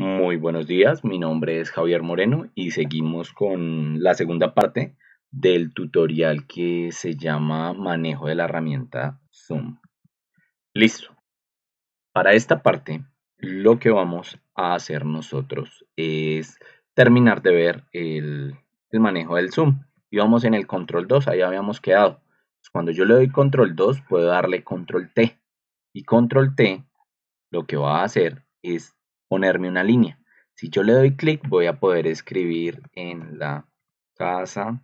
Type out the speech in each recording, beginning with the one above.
Muy buenos días, mi nombre es Javier Moreno y seguimos con la segunda parte del tutorial que se llama manejo de la herramienta Zoom. Listo. Para esta parte lo que vamos a hacer nosotros es terminar de ver el, manejo del Zoom. Y vamos en el control 2, ahí habíamos quedado. Pues cuando yo le doy control 2 puedo darle control T y control T lo que va a hacer es ponerme una línea. Si yo le doy clic voy a poder escribir en la casa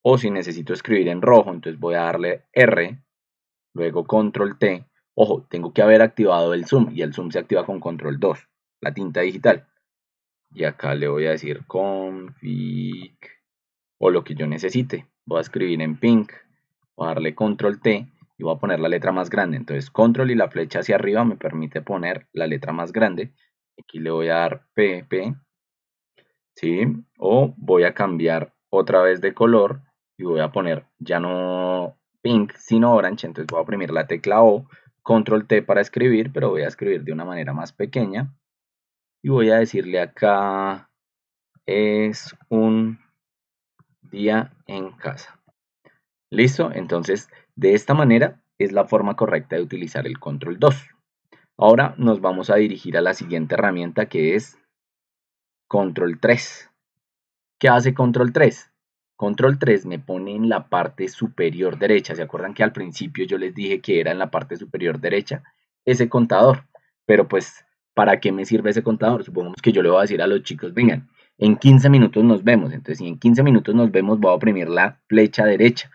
o si necesito escribir en rojo, entonces voy a darle R, luego control T. Ojo, tengo que haber activado el zoom y el zoom se activa con control 2, la tinta digital. Y acá le voy a decir config o lo que yo necesite. Voy a escribir en pink, voy a darle control T y voy a poner la letra más grande. Entonces control y la flecha hacia arriba me permite poner la letra más grande. Aquí le voy a dar PP, ¿sí? O voy a cambiar otra vez de color y voy a poner ya no pink sino orange. Entonces voy a oprimir la tecla O, control T para escribir, pero voy a escribir de una manera más pequeña. Y voy a decirle acá es un día en casa. ¿Listo? Entonces, de esta manera es la forma correcta de utilizar el control 2. Ahora nos vamos a dirigir a la siguiente herramienta que es control 3. ¿Qué hace control 3? Control 3 me pone en la parte superior derecha. ¿Se acuerdan que al principio yo les dije que era en la parte superior derecha? Ese contador. Pero pues, ¿para qué me sirve ese contador? Supongamos que yo le voy a decir a los chicos, vengan, en 15 minutos nos vemos. Entonces, si en 15 minutos nos vemos, voy a oprimir la flecha derecha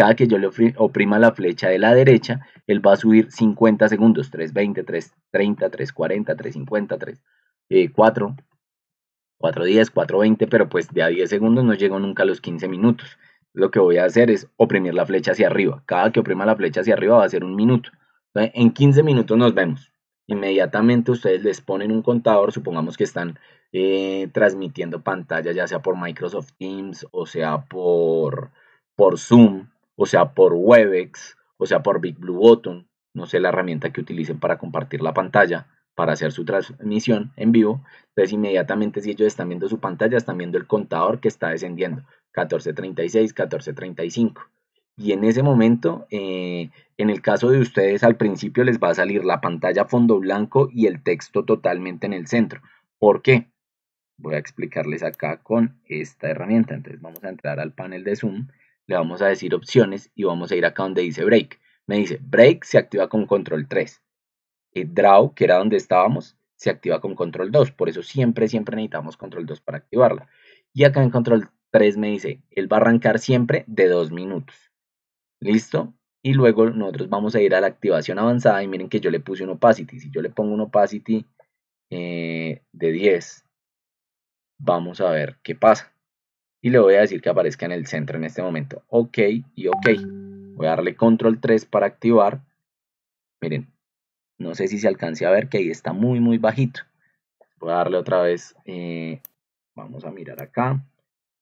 cada que yo le oprima la flecha de la derecha, él va a subir 50 segundos, 320, 330, 340, 350, 3, eh, 4, 410, 420, pero pues de a 10 segundos no llego nunca a los 15 minutos. Lo que voy a hacer es oprimir la flecha hacia arriba. Cada que oprima la flecha hacia arriba va a ser un minuto. en 15 minutos nos vemos inmediatamente ustedes les ponen un contador, supongamos que están eh, transmitiendo pantalla ya sea por Microsoft Teams o sea por, por Zoom, o sea por Webex, o sea por Big Blue Button, no sé la herramienta que utilicen para compartir la pantalla, para hacer su transmisión en vivo. Entonces pues inmediatamente si ellos están viendo su pantalla, están viendo el contador que está descendiendo, 1436, 1435. Y en ese momento, eh, en el caso de ustedes, al principio les va a salir la pantalla fondo blanco y el texto totalmente en el centro. ¿Por qué? Voy a explicarles acá con esta herramienta. Entonces vamos a entrar al panel de Zoom le vamos a decir opciones y vamos a ir acá donde dice break. Me dice break se activa con control 3. Eh, draw, que era donde estábamos, se activa con control 2. Por eso siempre, siempre necesitamos control 2 para activarla. Y acá en control 3 me dice, él va a arrancar siempre de 2 minutos. ¿Listo? Y luego nosotros vamos a ir a la activación avanzada y miren que yo le puse un opacity. Si yo le pongo un opacity eh, de 10, vamos a ver qué pasa y le voy a decir que aparezca en el centro en este momento. OK y OK. Voy a darle control 3 para activar. Miren, no sé si se alcance a ver que ahí está muy, muy bajito. Voy a darle otra vez, eh, vamos a mirar acá,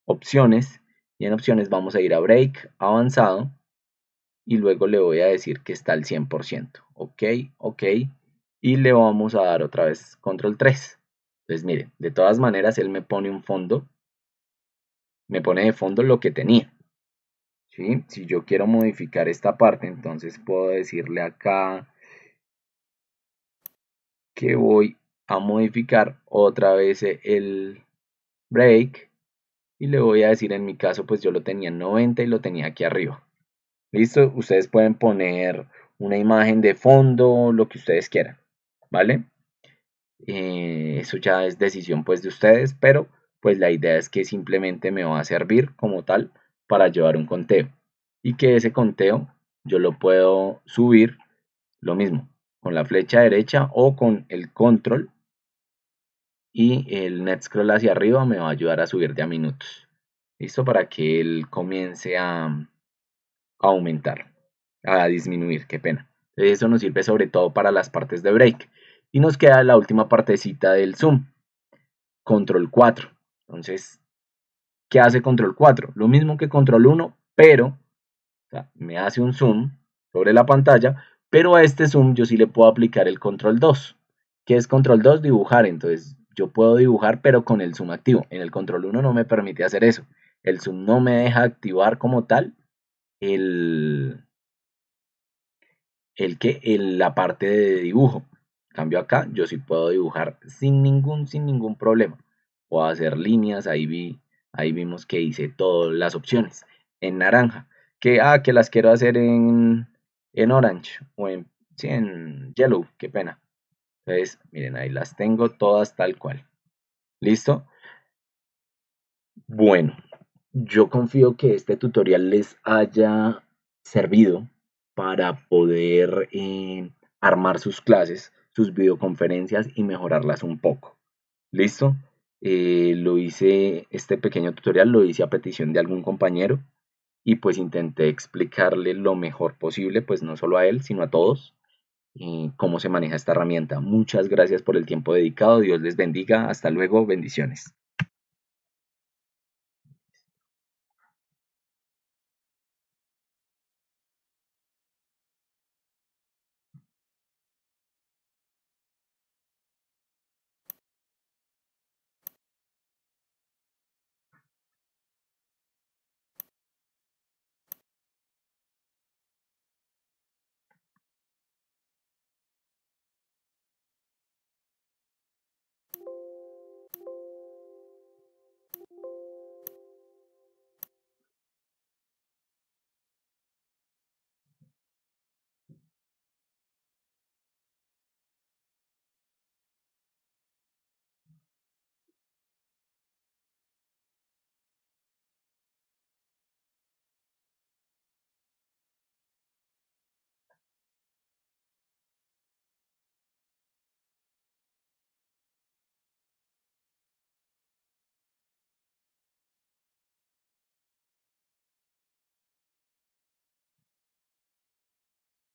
opciones. Y en opciones vamos a ir a break, avanzado. Y luego le voy a decir que está al 100%. OK, OK. Y le vamos a dar otra vez control 3. Entonces miren, de todas maneras él me pone un fondo me pone de fondo lo que tenía. ¿sí? Si yo quiero modificar esta parte, entonces puedo decirle acá que voy a modificar otra vez el break y le voy a decir en mi caso pues yo lo tenía en 90 y lo tenía aquí arriba. Listo, ustedes pueden poner una imagen de fondo, lo que ustedes quieran, ¿vale? Eh, eso ya es decisión pues de ustedes, pero pues la idea es que simplemente me va a servir como tal para llevar un conteo y que ese conteo yo lo puedo subir lo mismo con la flecha derecha o con el control y el net scroll hacia arriba me va a ayudar a subir de a minutos listo para que él comience a, aumentar a disminuir qué pena eso nos sirve sobre todo para las partes de break y nos queda la última partecita del zoom control 4 entonces, ¿qué hace control 4? Lo mismo que control 1, pero me hace un zoom sobre la pantalla, pero a este zoom yo sí le puedo aplicar el control 2. ¿Qué es control 2? Dibujar. Entonces, yo puedo dibujar, pero con el zoom activo. En el control 1 no me permite hacer eso. El zoom no me deja activar como tal el, el que en la parte de dibujo. cambio acá, yo sí puedo dibujar sin ningún, sin ningún problema o hacer líneas, ahí, vi, ahí vimos que hice todas las opciones en naranja. Que, ah, que las quiero hacer en, en orange o en, en yellow, qué pena. Entonces, miren, ahí las tengo todas tal cual. ¿Listo? Bueno, yo confío que este tutorial les haya servido para poder eh, armar sus clases, sus videoconferencias y mejorarlas un poco. ¿Listo? Eh, lo hice, este pequeño tutorial lo hice a petición de algún compañero y pues intenté explicarle lo mejor posible, pues no solo a él, sino a todos, eh, cómo se maneja esta herramienta. Muchas gracias por el tiempo dedicado, Dios les bendiga, hasta luego, bendiciones.